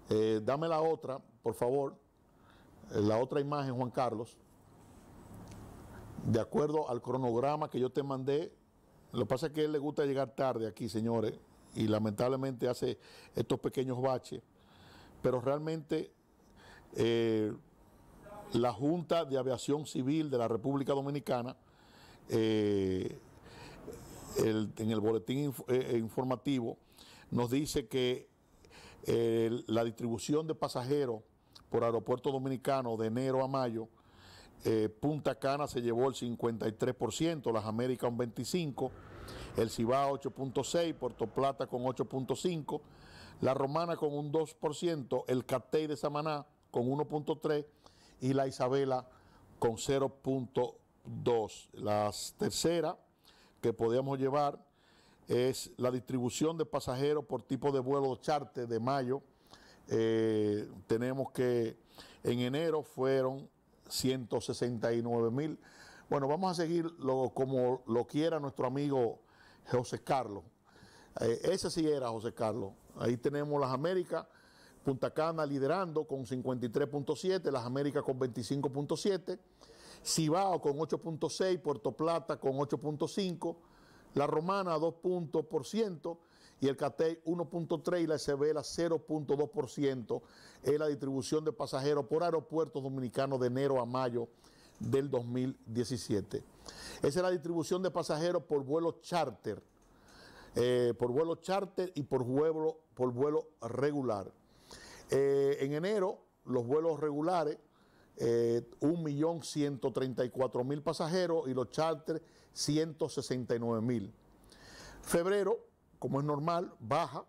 Eh, dame la otra, por favor. Eh, la otra imagen, Juan Carlos. De acuerdo al cronograma que yo te mandé. Lo que pasa es que a él le gusta llegar tarde aquí, señores y lamentablemente hace estos pequeños baches, pero realmente eh, la Junta de Aviación Civil de la República Dominicana, eh, en el boletín eh, informativo, nos dice que la distribución de pasajeros por aeropuerto dominicano de enero a mayo, Punta Cana se llevó el 53%, las Américas un 25%, el Cibao 8.6, Puerto Plata con 8.5, la Romana con un 2%, el Catey de Samaná con 1.3 y la Isabela con 0.2. La tercera que podíamos llevar es la distribución de pasajeros por tipo de vuelo charter de mayo. Eh, tenemos que en enero fueron 169 mil. Bueno, vamos a seguir como lo quiera nuestro amigo José Carlos. Eh, ese sí era José Carlos. Ahí tenemos las Américas, Punta Cana liderando con 53.7, las Américas con 25.7, Cibao con 8.6, Puerto Plata con 8.5, la Romana 2 y el Catey 1.3 y la la 0.2%. Es la distribución de pasajeros por aeropuertos dominicanos de enero a mayo del 2017. Esa es la distribución de pasajeros por vuelo charter, eh, por vuelo charter y por vuelo, por vuelo regular. Eh, en enero, los vuelos regulares, 1.134.000 eh, pasajeros y los charter 169.000. Febrero, como es normal, baja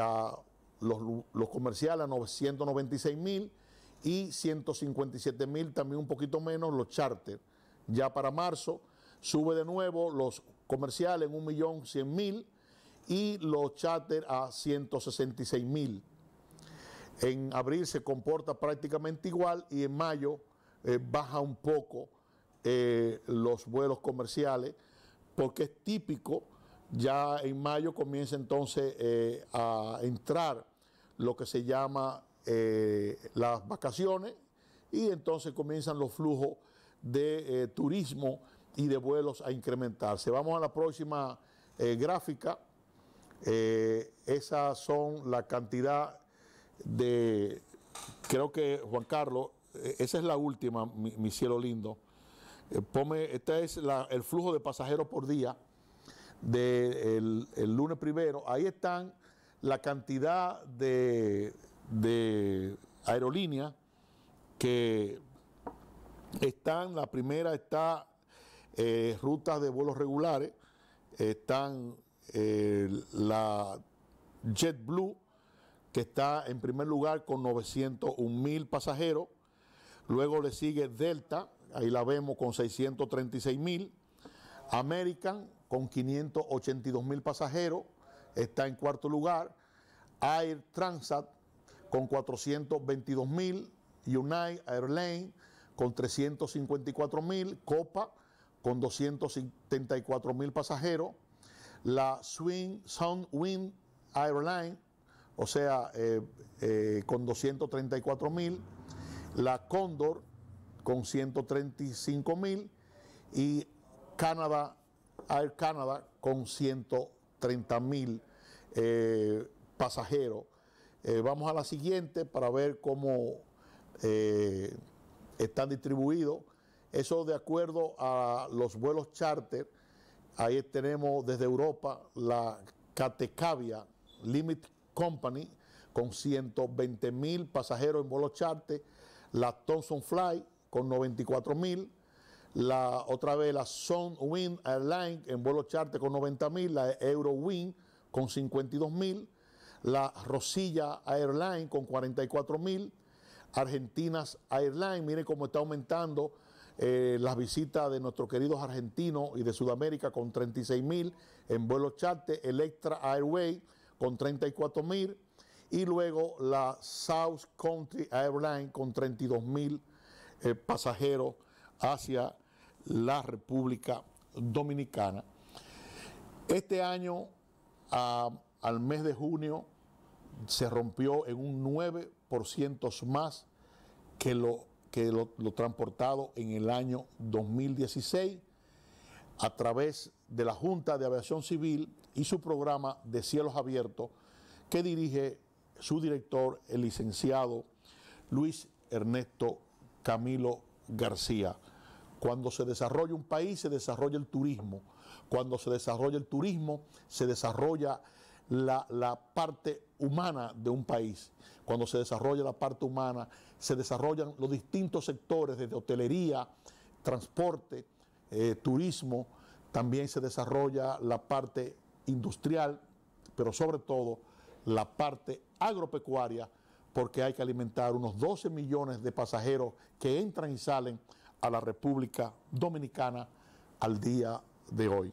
a los, los comerciales a 996.000 y 157 mil, también un poquito menos, los charter. Ya para marzo sube de nuevo los comerciales en 1.100.000 y los charter a 166 mil. En abril se comporta prácticamente igual y en mayo eh, baja un poco eh, los vuelos comerciales porque es típico, ya en mayo comienza entonces eh, a entrar lo que se llama eh, las vacaciones y entonces comienzan los flujos de eh, turismo y de vuelos a incrementarse. Vamos a la próxima eh, gráfica. esas son la cantidad de, creo que Juan Carlos, esa es la última, mi, cielo lindo. este es el flujo de pasajeros por día del el lunes primero. Ahí están la cantidad de de aerolíneas que están, la primera está eh, rutas de vuelos regulares, están eh, la JetBlue, que está en primer lugar con 901 mil pasajeros, luego le sigue Delta, ahí la vemos con 636 mil, American con 582 mil pasajeros, está en cuarto lugar, Air Transat con 422 mil, Unite Airlines, con 354 mil, Copa con 274 mil pasajeros, la Swing Soundwind Airline, o sea, eh, eh, con 234 mil, la Condor con 135 mil y Canada, Air Canada con 130 mil eh, pasajeros eh, vamos a la siguiente para ver cómo eh, están distribuidos. Eso de acuerdo a los vuelos charter. Ahí tenemos desde Europa la Catecavia Limit Company con 120 mil pasajeros en vuelos charter. La Thomson Fly con 94 mil. La, otra vez la Wind Airline en vuelo charter con 90 mil. La Eurowing con 52 mil la Rosilla Airline con 44 mil, Argentinas Airline, miren cómo está aumentando eh, las visitas de nuestros queridos argentinos y de Sudamérica con 36 mil, en vuelo charter Electra Airway con 34 mil y luego la South Country Airline con 32 mil eh, pasajeros hacia la República Dominicana. Este año, ah, al mes de junio, se rompió en un 9% más que, lo, que lo, transportado en el año 2016 a través de la Junta de Aviación Civil y su programa de cielos abiertos que dirige su director, el licenciado Luis Ernesto Camilo García. Cuando se desarrolla un país, se desarrolla el turismo. Cuando se desarrolla el turismo, se desarrolla la, parte humana de un país. Cuando se desarrolla la parte humana, se desarrollan los distintos sectores, desde hotelería, transporte, eh, turismo, también se desarrolla la parte industrial, pero sobre todo la parte agropecuaria, porque hay que alimentar unos 12 millones de pasajeros que entran y salen a la República Dominicana al día de hoy.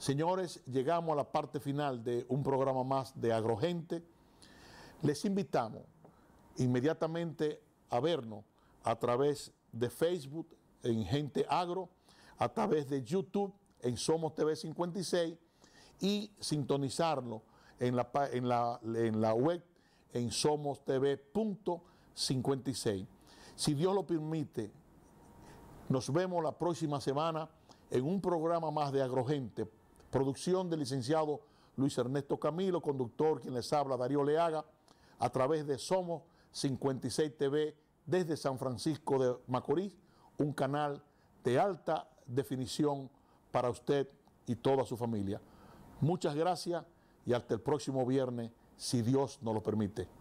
Señores, llegamos a la parte final de un programa más de Agrogente. Les invitamos inmediatamente a vernos a través de Facebook en Gente Agro, a través de YouTube en Somos TV 56 y sintonizarlo en la, en en la web en somostv.56. Si Dios lo permite, nos vemos la próxima semana en un programa más de Agrogente Producción del licenciado Luis Ernesto Camilo, conductor quien les habla, Darío Leaga, a través de Somos 56 TV desde San Francisco de Macorís, un canal de alta definición para usted y toda su familia. Muchas gracias y hasta el próximo viernes, si Dios nos lo permite.